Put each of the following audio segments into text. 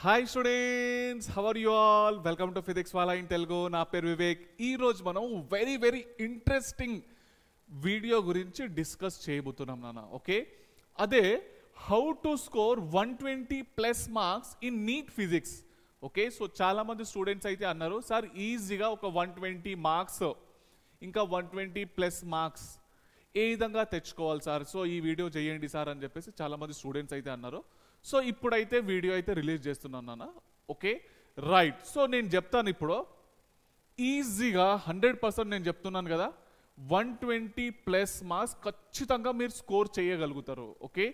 hi students how are you all welcome to Physics Wallah in Telugu నా పేరు వివేక్ ఈరోజు మనం వెరీ వెరీ ఇంట్రెస్టింగ్ వీడియో గురించి డిస్కస్ చేయబోతున్నాం నాన్న ఓకే అదే how to score one twenty plus marks in NEET physics okay so చాలా మంది స్టూడెంట్స్ అయితే అన్నారు సార్ ఈజీగా ఒక వన్ ట్వంటీ మార్క్స్ ఇంకా వన్ ట్వంటీ ప్లస్ మార్క్స్ ఏ విధంగా తెచ్చుకోవాలి సార్ సో ఈ వీడియో చేయండి సార్ అని చెప్పేసి చాలామంది స్టూడెంట్స్ అయితే అన్నారు సో ఇప్పుడైతే వీడియో అయితే రిలీజ్ చేస్తున్నాను నాన్న ఓకే రైట్ సో నేను చెప్తాను ఇప్పుడు ఈజీగా హండ్రెడ్ పర్సెంట్ నేను చెప్తున్నాను కదా వన్ ట్వంటీ ప్లస్ మార్క్స్ ఖచ్చితంగా మీరు స్కోర్ చేయగలుగుతారు ఓకే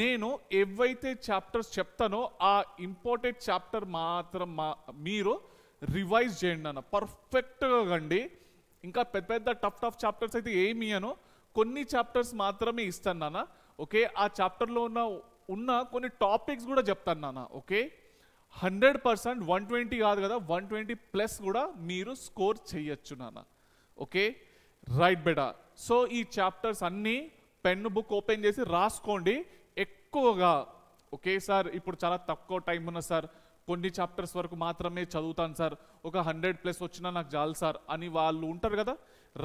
నేను ఏవైతే చాప్టర్స్ చెప్తానో ఆ ఇంపార్టెంట్ చాప్టర్ మాత్రం మా మీరు రివైజ్ చేయండి అన్న పర్ఫెక్ట్గా కండి ఇంకా పెద్ద పెద్ద టఫ్ టఫ్ చాప్టర్స్ అయితే ఏమి ఇయ్యను కొన్ని చాప్టర్స్ మాత్రమే ఇస్తాను నాన్న ఓకే ఆ చాప్టర్లో ఉన్న ఉన్న కొన్ని టాపిక్స్ కూడా చెప్తాను నాన్న okay hundred percent one twenty కాదు కదా వన్ ట్వంటీ ప్లస్ కూడా మీరు స్కోర్ చేయొచ్చు నాన్న ఓకే రైట్ బెడా సో ఈ చాప్టర్స్ అన్నీ పెన్ను బుక్ ఓపెన్ చేసి రాసుకోండి ఎక్కువగా ఓకే సార్ ఇప్పుడు చాలా తక్కువ టైం ఉన్న సార్ కొన్ని చాప్టర్స్ వరకు మాత్రమే చదువుతాను సార్ ఒక హండ్రెడ్ ప్లస్ వచ్చినా నాకు చాలు సార్ అని వాళ్ళు ఉంటారు కదా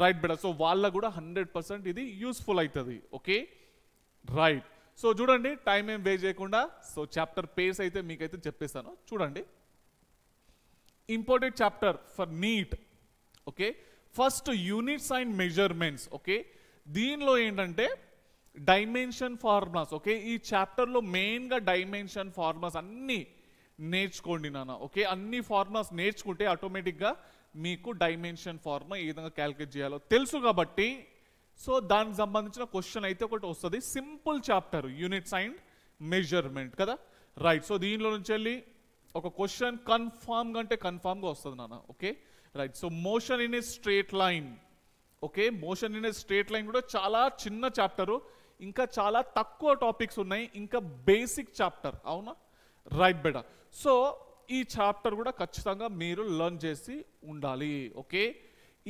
రైట్ బెడ సో వాళ్ళకు కూడా హండ్రెడ్ పర్సెంట్ ఇది యూస్ఫుల్ అవుతుంది ఓకే రైట్ సో చూడండి టైం ఏం వేస్ట్ చేయకుండా సో చాప్టర్ పేర్స్ అయితే మీకైతే చెప్పేస్తాను చూడండి important chapter for NEET okay first units and measurements okay దీనిలో ఏంటంటే డైమెన్షన్ ఫార్ములాస్ ఓకే ఈ చాప్టర్లో మెయిన్గా డైమెన్షన్ ఫార్ములాస్ అన్నీ నేర్చుకోండి నాన్న ఓకే అన్ని ఫార్ములాస్ నేర్చుకుంటే ఆటోమేటిక్గా మీకు డైమెన్షన్ ఫార్ములా ఏ విధంగా క్యాలిక్యులేట్ చేయాలో తెలుసు కాబట్టి సో దానికి సంబంధించిన క్వశ్చన్ అయితే ఒకటి వస్తుంది simple chapter units and measurement కదా రైట్ సో దీనిలో నుంచి వెళ్ళి ఒక క్వశ్చన్ కన్ఫామ్గా అంటే కన్ఫామ్గా వస్తుంది నాన్న okay right so motion in a straight line okay motion in a straight line కూడా చాలా చిన్న చాప్టరు ఇంకా చాలా తక్కువ టాపిక్స్ ఉన్నాయి ఇంకా బేసిక్ చాప్టర్ అవునా రైట్ బెడ సో ఈ చాప్టర్ కూడా ఖచ్చితంగా మీరు లర్న్ చేసి ఉండాలి ఓకే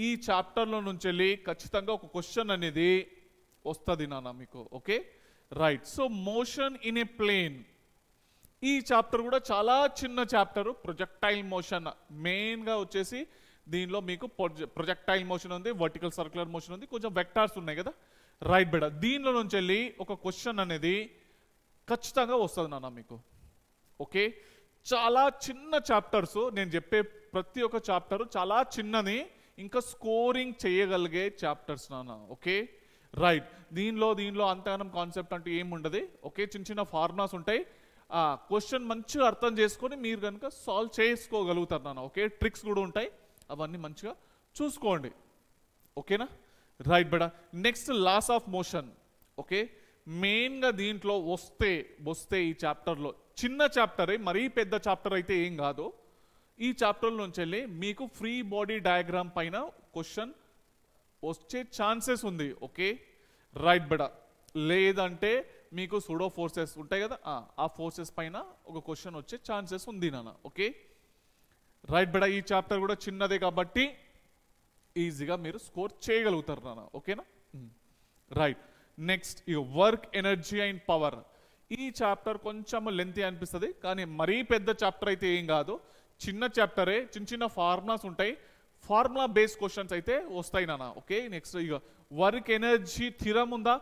ఈ చాప్టర్లో నుంచి వెళ్ళి ఖచ్చితంగా ఒక క్వశ్చన్ అనేది వస్తుంది నాన్న మీకు okay right so motion in a plane ఈ చాప్టర్ కూడా చాలా చిన్న చాప్టర్ ప్రొజెక్టైల్ మోషన్ మెయిన్గా వచ్చేసి దీనిలో మీకు ప్రొజెక్టైల్ మోషన్ ఉంది వర్టికల్ సర్క్యులర్ మోషన్ ఉంది కొంచెం వెక్టార్స్ ఉన్నాయి కదా రైట్ బెడ దీనిలో నుంచి వెళ్ళి ఒక క్వశ్చన్ అనేది ఖచ్చితంగా వస్తుంది నాన్న మీకు ఓకే చాలా చిన్న చాప్టర్స్ నేను చెప్పే ప్రతి ఒక్క చాప్టరు చాలా చిన్నది ఇంకా స్కోరింగ్ చేయగలిగే చాప్టర్స్ నాన్న ఓకే రైట్ దీనిలో దీనిలో అంతగానం కాన్సెప్ట్ అంటూ ఏముండదు ఓకే చిన్న చిన్న ఫార్ములాస్ ఉంటాయి క్వశ్చన్ మంచిగా అర్థం చేసుకొని మీరు కనుక సాల్వ్ చేసుకోగలుగుతారు నాన్న ఓకే ట్రిక్స్ కూడా ఉంటాయి అవన్నీ మంచిగా చూసుకోండి ఓకేనా రైట్ బడ next laws of motion okay మెయిన్గా దీంట్లో వస్తే వస్తే ఈ చాప్టర్లో చిన్న చాప్టరే మరీ పెద్ద చాప్టర్ అయితే ఏం కాదు ఈ చాప్టర్ నుంచి వెళ్ళి మీకు ఫ్రీ బాడీ డయాగ్రామ్ పైన క్వశ్చన్ వచ్చే ఛాన్సెస్ ఉంది ఓకే రైట్ బెడ లేదంటే మీకు సుడో ఫోర్సెస్ ఉంటాయి కదా ఆ ఫోర్సెస్ పైన ఒక క్వశ్చన్ వచ్చే ఛాన్సెస్ ఉంది నాన్న ఓకే రైట్ బెడ ఈ చాప్టర్ కూడా చిన్నదే కాబట్టి ఈజీగా మీరు స్కోర్ చేయగలుగుతారు నాన్న ఓకేనా రైట్ నెక్స్ట్ ఈ వర్క్ ఎనర్జీ అండ్ పవర్ ఈ చాప్టర్ కొంచెం లెంతీ అనిపిస్తుంది కానీ మరీ పెద్ద చాప్టర్ అయితే ఏం కాదు చిన్న చాప్టరే చిన్న చిన్న ఫార్ములాస్ ఉంటాయి ఫార్ములా బేస్ క్వశ్చన్స్ అయితే వస్తాయి నాన్న ఓకే నెక్స్ట్ ఇక వర్క్ ఎనర్జీ థిరం ఉందా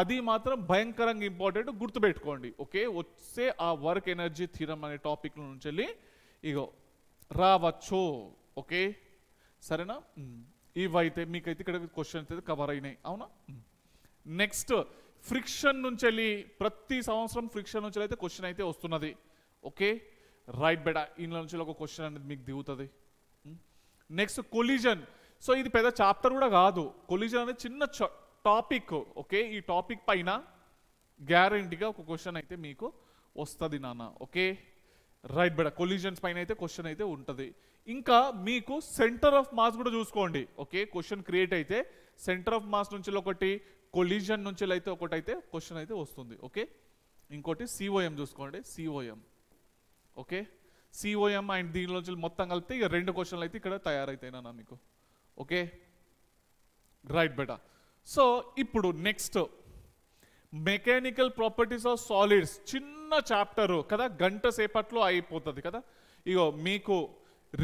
అది మాత్రం భయంకరంగా ఇంపార్టెంట్ గుర్తుపెట్టుకోండి ఓకే వచ్చే ఆ వర్క్ ఎనర్జీ థిరం అనే టాపిక్ నుంచి వెళ్ళి ఇగో రావచ్చు ఓకే సరేనా ఇవైతే మీకైతే ఇక్కడ క్వశ్చన్స్ అయితే కవర్ అయినాయి అవునా నెక్స్ట్ ఫ్రిక్షన్ నుంచి వెళ్ళి ప్రతి సంవత్సరం ఫ్రిక్షన్ నుంచి అయితే క్వశ్చన్ అయితే వస్తున్నది ఓకే రైట్ బెట ఇందులో నుంచి ఒక క్వశ్చన్ అనేది మీకు దిగుతుంది నెక్స్ట్ కొలిజన్ సో ఇది పెద్ద చాప్టర్ కూడా కాదు కొలిజన్ అనేది చిన్న టాపిక్ ఓకే ఈ టాపిక్ పైన గ్యారంటీగా ఒక క్వశ్చన్ అయితే మీకు వస్తుంది నాన్న ఓకే రైట్ బెడ కొలిజన్స్ పైన అయితే క్వశ్చన్ అయితే ఉంటుంది ఇంకా మీకు సెంటర్ ఆఫ్ మాస్ కూడా చూసుకోండి ఓకే క్వశ్చన్ క్రియేట్ అయితే సెంటర్ ఆఫ్ మాస్ నుంచి ఒకటి కొలిజన్ నుంచి అయితే ఒకటి అయితే క్వశ్చన్ అయితే వస్తుంది ఓకే ఇంకోటి సిఓఎం చూసుకోండి సిఓఎం ఓకే సిఓఎం అండ్ దీనిలోంచి మొత్తం కలిపితే ఇక రెండు క్వశ్చన్లు అయితే ఇక్కడ తయారైతాయినా మీకు ఓకే రైట్ బేట సో ఇప్పుడు next mechanical properties of solids చిన్న చాప్టర్ కదా గంట సేపట్లో అయిపోతుంది కదా ఇగో మీకు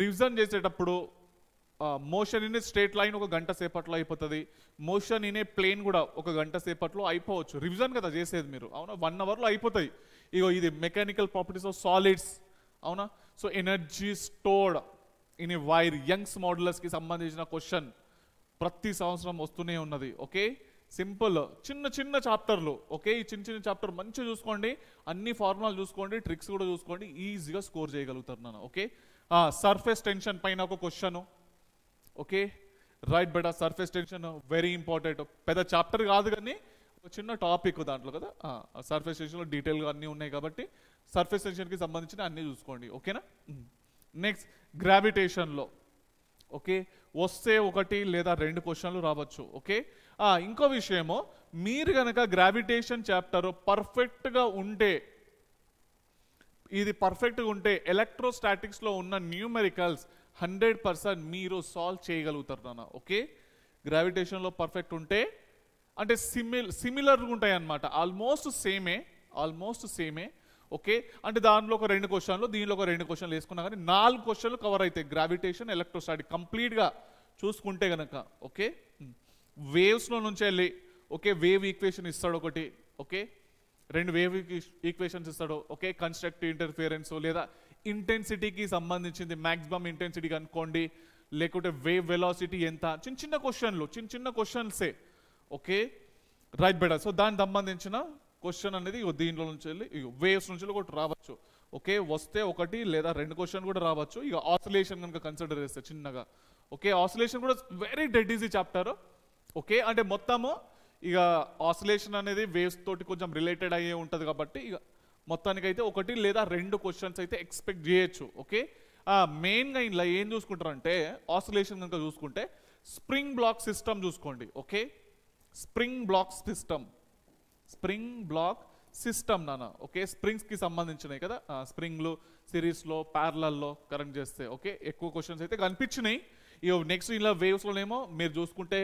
రివిజన్ చేసేటప్పుడు మోషన్ ఇన్ స్ట్రేట్ లైన్ ఒక గంట సేపట్లో అయిపోతుంది మోషన్ ఇన్ ప్లేన్ కూడా ఒక గంట సేపట్లో అయిపోవచ్చు రివిజన్ కదా చేసేది మీరు అవునా వన్ అవర్లో అయిపోతాయి ఇగో ఇది మెకానికల్ ప్రాపర్టీస్ ఆఫ్ సాలిడ్స్ అవునా so energy stored in wire Young's మోడలర్స్కి సంబంధించిన క్వశ్చన్ ప్రతి సంవత్సరం వస్తూనే ఉన్నది ఓకే సింపుల్ చిన్న చిన్న చాప్టర్లు ఓకే ఈ చిన్న చిన్న చాప్టర్ మంచిగా చూసుకోండి అన్ని ఫార్ములాలు చూసుకోండి ట్రిక్స్ కూడా చూసుకోండి ఈజీగా స్కోర్ చేయగలుగుతారు నన్ను ఓకే సర్ఫేస్ టెన్షన్ పైన ఒక question okay right better surface tension very important పెద్ద చాప్టర్ కాదు కానీ చిన్న టాపిక్ దాంట్లో కదా సర్ఫేస్ టెన్షన్లో డీటెయిల్గా అన్నీ ఉన్నాయి కాబట్టి సర్ఫేస్ టెన్షన్కి సంబంధించిన అన్నీ చూసుకోండి ఓకేనా నెక్స్ట్ గ్రావిటేషన్లో ఓకే వస్తే ఒకటి లేదా రెండు క్వశ్చన్లు రావచ్చు ఓకే ఇంకో విషయము మీరు కనుక గ్రావిటేషన్ చాప్టర్ పర్ఫెక్ట్గా ఉంటే ఇది పర్ఫెక్ట్గా ఉంటే ఎలక్ట్రోస్టాటిక్స్లో ఉన్న న్యూమెరికల్స్ హండ్రెడ్ పర్సెంట్ మీరు సాల్వ్ చేయగలుగుతారు నాన్న ఓకే గ్రావిటేషన్లో పర్ఫెక్ట్ ఉంటే అంటే సిమిల్ సిమిలర్గా ఉంటాయి అనమాట ఆల్మోస్ట్ సేమే ఆల్మోస్ట్ సేమే ఓకే అంటే దానిలో ఒక రెండు క్వశ్చన్లు దీనిలో ఒక రెండు క్వశ్చన్లు వేసుకున్నా కానీ నాలుగు క్వశ్చన్లు కవర్ అవుతాయి గ్రావిటేషన్ ఎలక్ట్రోస్టాటిక్ కంప్లీట్గా చూసుకుంటే కనుక ఓకే వేవ్స్లో నుంచి వెళ్ళి ఓకే వేవ్ ఈక్వేషన్ ఇస్తాడు ఒకటి ఓకే రెండు వేవ్ ఈక్వేషన్స్ ఇస్తాడు ఓకే కన్స్ట్రక్టివ్ ఇంటర్ఫియరెన్స్ లేదా ఇంటెన్సిటీకి సంబంధించింది మ్యాక్సిమం ఇంటెన్సిటీ కనుక్కోండి లేకుంటే వేవ్ వెలాసిటీ ఎంత చిన్న చిన్న క్వశ్చన్లు చిన్న చిన్న క్వశ్చన్సే ఓకే రైట్ బెటర్ సో దానికి సంబంధించిన క్వశ్చన్ అనేది దీంట్లో నుంచి వెళ్ళి వేవ్స్ నుంచి ఒకటి రావచ్చు ఓకే వస్తే ఒకటి లేదా రెండు క్వశ్చన్ కూడా రావచ్చు ఇక ఆసిలేషన్ కనుక కన్సిడర్ చేస్తే చిన్నగా ఓకే ఆసిలేషన్ కూడా very dead easy chapter okay అంటే మొత్తము ఇక ఆసిలేషన్ అనేది వేవ్స్ తోటి కొంచెం రిలేటెడ్ అయ్యే ఉంటుంది కాబట్టి ఇక మొత్తానికైతే ఒకటి లేదా రెండు క్వశ్చన్స్ అయితే ఎక్స్పెక్ట్ చేయొచ్చు ఓకే మెయిన్గా ఇలా ఏం చూసుకుంటారంటే ఆసిలేషన్ కనుక చూసుకుంటే స్ప్రింగ్ బ్లాక్ సిస్టమ్ చూసుకోండి okay spring block system spring block system నాన్న ఓకే స్ప్రింగ్స్కి సంబంధించినవి కదా స్ప్రింగ్లు సిరీస్లో ప్యారలల్లో కరెక్ట్ చేస్తే ఓకే ఎక్కువ క్వశ్చన్స్ అయితే కనిపించినాయి ఇక నెక్స్ట్ ఇలా వేవ్స్లోనేమో మీరు చూసుకుంటే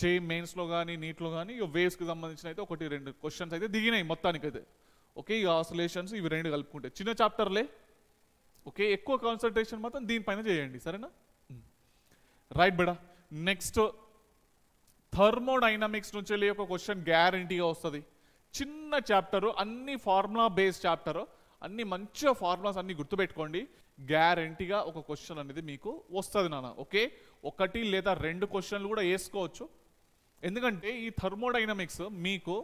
జే మెయిన్స్లో కానీ నీట్లో కానీ ఇక వేవ్స్కి సంబంధించిన అయితే ఒకటి రెండు క్వశ్చన్స్ అయితే దిగినాయి మొత్తానికి అయితే ఓకే ఈ ఆసోలేషన్స్ ఇవి రెండు కలుపుకుంటే చిన్న చాప్టర్లే ఓకే ఎక్కువ కాన్సన్ట్రేషన్ మాత్రం దీనిపైన చేయండి సరేనా రైట్ బేడా నెక్స్ట్ థర్మోడైనమిక్స్ నుంచి వెళ్ళి ఒక క్వశ్చన్ గ్యారంటీగా వస్తుంది చిన్న చాప్టరు అన్ని ఫార్ములా బేస్డ్ చాప్టరు అన్ని మంచిగా ఫార్ములాస్ అన్ని గుర్తుపెట్టుకోండి గ్యారంటీగా ఒక క్వశ్చన్ అనేది మీకు వస్తుంది నాన్న ఓకే ఒకటి లేదా రెండు క్వశ్చన్లు కూడా వేసుకోవచ్చు ఎందుకంటే ఈ థర్మోడైనమిక్స్ మీకు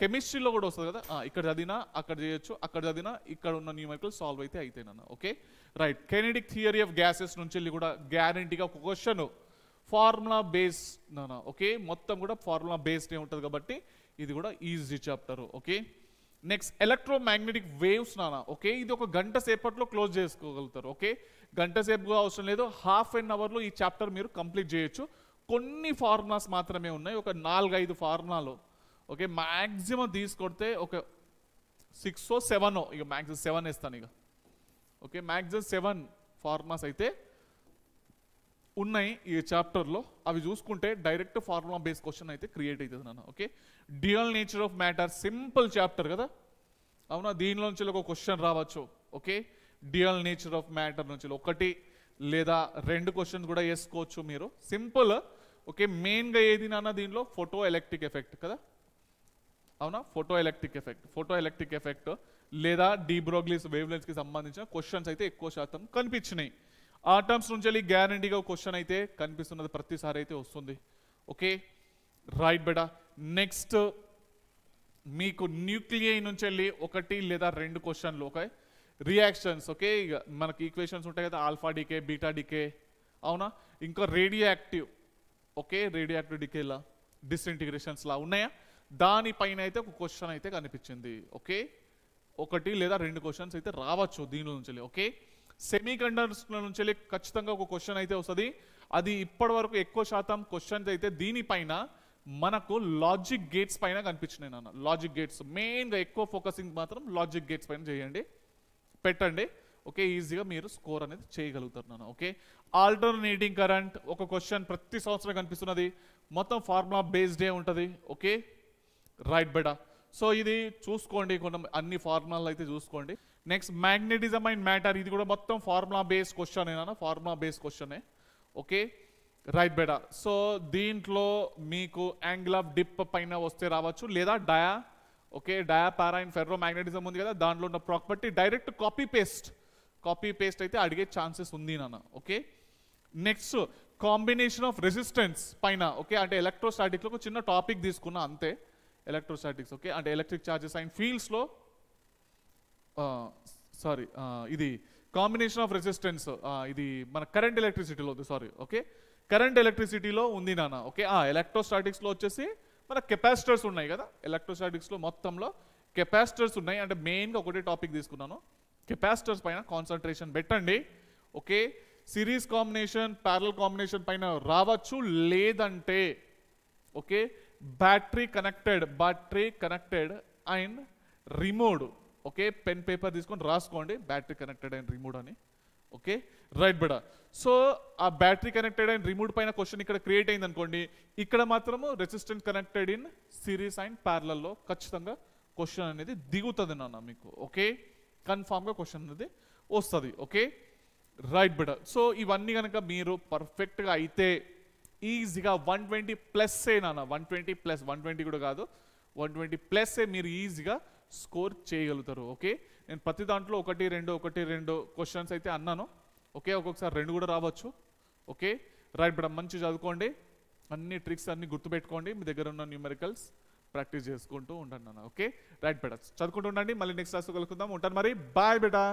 కెమిస్ట్రీలో కూడా వస్తుంది కదా ఇక్కడ చదివినా అక్కడ చేయొచ్చు అక్కడ చదివినా ఇక్కడ ఉన్న న్యూమరికల్ సాల్వ్ అయితే అయితే నాన్న okay right kinetic theory of gases నుంచి వెళ్ళి కూడా గ్యారంటీగా ఒక క్వశ్చన్ ఫార్ములా బేస్ ఓకే మొత్తం కూడా ఫార్ములా ఏ ఉంటుంది కాబట్టి ఇది కూడా easy chapter okay next electromagnetic waves నానా ఓకే ఇది ఒక గంట సేపట్లో క్లోజ్ చేసుకోగలుగుతారు ఓకే గంట సేపు అవసరం లేదు హాఫ్ అన్ అవర్లో ఈ చాప్టర్ మీరు కంప్లీట్ చేయొచ్చు కొన్ని ఫార్ములాస్ మాత్రమే ఉన్నాయి ఒక నాలుగైదు ఫార్ములాలు ఓకే మ్యాక్సిమం తీసుకొడితే ఒక సిక్స్ సెవెన్ ఇక మ్యాక్సిమం సెవెన్ ఇస్తాను ఇక ఓకే మ్యాక్సిమం సెవెన్ ఫార్ములాస్ అయితే ఉన్నాయి ఈ చాప్టర్లో అవి చూసుకుంటే డైరెక్ట్ ఫార్ములా బేస్ క్వశ్చన్ అయితే క్రియేట్ అవుతుంది నన్ను okay dual nature of matter simple chapter కదా అవునా దీనిలో నుంచి ఒక క్వశ్చన్ రావచ్చు okay dual nature of matter నుంచి ఒకటి లేదా రెండు క్వశ్చన్స్ కూడా వేసుకోవచ్చు మీరు సింపుల్ ఓకే మెయిన్గా ఏది నాన్న దీనిలో ఫోటో ఎలక్ట్రిక్ ఎఫెక్ట్ కదా అవునా photo electric effect photo electric effect లేదా డీబ్రోగ్లీస్ వేవ్లెన్స్కి సంబంధించిన క్వశ్చన్స్ అయితే ఎక్కువ శాతం కనిపించినాయి ఆ టర్మ్స్ నుంచి వెళ్ళి గ్యారంటీగా క్వశ్చన్ అయితే కనిపిస్తున్నది ప్రతిసారి అయితే వస్తుంది ఓకే రైట్ బెడా నెక్స్ట్ మీకు న్యూక్లియై నుంచి వెళ్ళి ఒకటి లేదా రెండు క్వశ్చన్లు ఓకే రియాక్షన్స్ ఓకే మనకి ఈక్వేషన్స్ ఉంటాయి కదా ఆల్ఫా డికే బీటా డికే అవునా ఇంకా రేడియాక్టివ్ ఓకే రేడియాక్టివ్ డికేలా డిస్ఇంటిగ్రేషన్స్లా ఉన్నాయా దానిపైన అయితే ఒక క్వశ్చన్ అయితే కనిపించింది ఓకే ఒకటి లేదా రెండు క్వశ్చన్స్ అయితే రావచ్చు దీని నుంచి ఓకే సెమీ కండక్టర్స్ నుంచి వెళ్ళి ఖచ్చితంగా ఒక క్వశ్చన్ అయితే వస్తుంది అది ఇప్పటి వరకు ఎక్కువ శాతం క్వశ్చన్స్ అయితే దీనిపైన మనకు లాజిక్ గేట్స్ పైన కనిపించినాయి నాన్న లాజిక్ గేట్స్ మెయిన్గా ఎక్కువ ఫోకసింగ్ మాత్రం లాజిక్ గేట్స్ పైన చేయండి పెట్టండి ఓకే ఈజీగా మీరు స్కోర్ అనేది చేయగలుగుతారు నాన్న ఓకే ఆల్టర్నేటింగ్ కరెంట్ ఒక క్వశ్చన్ ప్రతి సంవత్సరం కనిపిస్తున్నది మొత్తం ఫార్ములా బేస్డే ఉంటుంది ఓకే రైట్ బెడా సో ఇది చూసుకోండి కొంత అన్ని ఫార్ములాలు అయితే చూసుకోండి నెక్స్ట్ మ్యాగ్నెటిజం అండ్ మ్యాటర్ ఇది కూడా మొత్తం ఫార్ములా బేస్ క్వశ్చన్ ఏనా ఫార్ములా బేస్ క్వశ్చనే ఓకే రైట్ బెడ సో దీంట్లో మీకు యాంగిల్ ఆఫ్ డిప్ పైన వస్తే రావచ్చు లేదా dia okay dia para and ferro magnetism ఉంది కదా దాంట్లో ఉన్న property direct copy paste copy paste అయితే అడిగే ఛాన్సెస్ ఉంది నాన్న okay next combination of resistance పైన ఓకే అంటే ఎలక్ట్రోస్టాటిక్లో ఒక చిన్న టాపిక్ తీసుకున్నా అంతే ఎలక్ట్రోస్టాటిక్స్ ఓకే అంటే ఎలక్ట్రిక్ ఛార్జెస్ అండ్ ఫీల్డ్స్లో సారీ ఇది కాంబినేషన్ ఆఫ్ రెసిస్టెన్స్ ఇది మన కరెంట్ ఎలక్ట్రిసిటీలో ఉంది సారీ ఓకే కరెంట్ ఎలక్ట్రిసిటీలో ఉంది నాన్న ఓకే ఆ ఎలక్ట్రోస్టాటిక్స్లో వచ్చేసి మన కెపాసిటర్స్ ఉన్నాయి కదా ఎలక్ట్రోస్టాటిక్స్లో మొత్తంలో కెపాసిటర్స్ ఉన్నాయి అంటే మెయిన్గా ఒకటే టాపిక్ తీసుకున్నాను కెపాసిటర్స్ పైన కాన్సన్ట్రేషన్ పెట్టండి okay series combination parallel combination పైన రావచ్చు లేదంటే okay battery connected battery connected and removed okay pen paper తీసుకొని రాసుకోండి బ్యాటరీ కనెక్టెడ్ అండ్ రిమోడ్ అని ఓకే రైట్ బెడ సో ఆ బ్యాటరీ కనెక్టెడ్ అండ్ రిమోడ్ పైన క్వశ్చన్ ఇక్కడ క్రియేట్ అయింది అనుకోండి ఇక్కడ మాత్రము resistant connected in series and ప్యారలలో ఖచ్చితంగా క్వశ్చన్ అనేది దిగుతుంది నాన్న మీకు ఓకే కన్ఫామ్గా క్వశ్చన్ అనేది వస్తుంది ఓకే రైట్ బెడ సో ఇవన్నీ కనుక మీరు పర్ఫెక్ట్గా అయితే ఈజీగా వన్ ట్వంటీ ప్లస్సే నాన్న one twenty plus one twenty కూడా కాదు వన్ ట్వంటీ ప్లస్సే మీరు ఈజీగా స్కోర్ చేయగలుగుతారు ఓకే నేను ప్రతి దాంట్లో ఒకటి రెండు ఒకటి రెండు క్వశ్చన్స్ అయితే అన్నాను ఓకే ఒక్కొక్కసారి రెండు కూడా రావచ్చు ఓకే రైట్ మేడం మంచి చదువుకోండి అన్ని ట్రిక్స్ అన్ని గుర్తుపెట్టుకోండి మీ దగ్గర ఉన్న న్యూమెరికల్స్ ప్రాక్టీస్ చేసుకుంటూ ఉంటాను ఓకే రైట్ బెటర్ చదువుకుంటూ ఉండండి మళ్ళీ నెక్స్ట్ క్లాస్ కలుకుందాం ఉంటాను మరి బాయ్ బెటా